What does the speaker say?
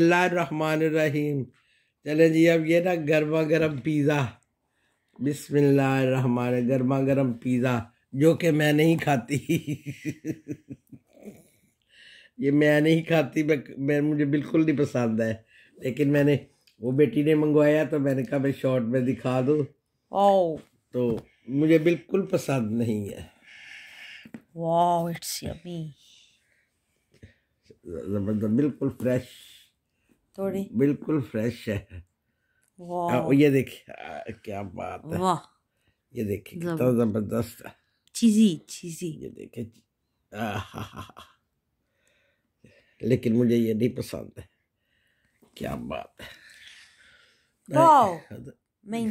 रहीम चले जी अब ये ना गर्मा गर्म पिज़्ज़ा बिस्मिल्लाहमान गर्मा गर्म पिज़्ज़ा जो कि मैं नहीं खाती ये मैं नहीं खाती मैं मुझे बिल्कुल नहीं पसंद है लेकिन मैंने वो बेटी ने मंगवाया तो मैंने कहा मैं शॉर्ट में दिखा दूँ तो मुझे बिल्कुल पसंद नहीं है वाह इट्स यम्मी बिल्कुल फ्रेश थोड़ी बिल्कुल फ्रेश है वाह ये देखिए क्या बात है वाह ये देखिए कितना जबरदस्त चीजी चीजी ये देखिए लेकिन मुझे ये नहीं पसंद है क्या बात है वाह मैं